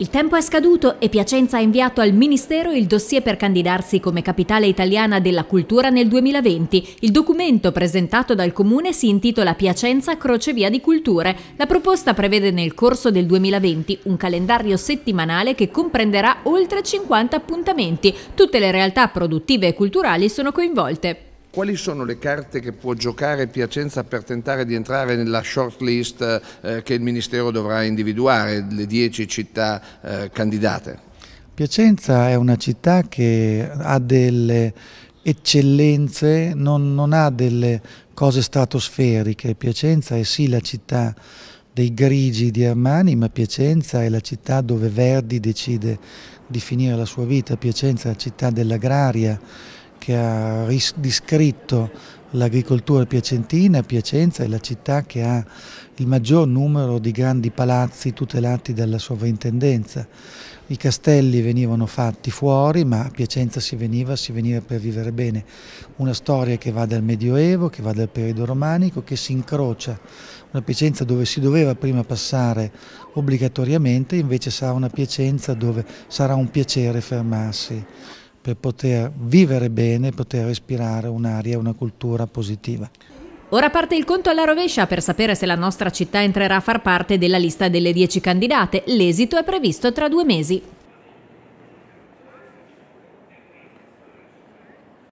Il tempo è scaduto e Piacenza ha inviato al Ministero il dossier per candidarsi come capitale italiana della cultura nel 2020. Il documento presentato dal Comune si intitola Piacenza Crocevia di Culture. La proposta prevede nel corso del 2020 un calendario settimanale che comprenderà oltre 50 appuntamenti. Tutte le realtà produttive e culturali sono coinvolte. Quali sono le carte che può giocare Piacenza per tentare di entrare nella shortlist eh, che il Ministero dovrà individuare, le 10 città eh, candidate? Piacenza è una città che ha delle eccellenze, non, non ha delle cose stratosferiche. Piacenza è sì la città dei grigi di Armani, ma Piacenza è la città dove Verdi decide di finire la sua vita, Piacenza è la città dell'agraria, che ha descritto l'agricoltura piacentina, Piacenza è la città che ha il maggior numero di grandi palazzi tutelati dalla sovrintendenza. I castelli venivano fatti fuori, ma a Piacenza si veniva, si veniva per vivere bene. Una storia che va dal Medioevo, che va dal periodo romanico, che si incrocia. Una Piacenza dove si doveva prima passare obbligatoriamente, invece sarà una Piacenza dove sarà un piacere fermarsi per poter vivere bene, poter respirare un'aria, e una cultura positiva. Ora parte il conto alla rovescia per sapere se la nostra città entrerà a far parte della lista delle 10 candidate. L'esito è previsto tra due mesi.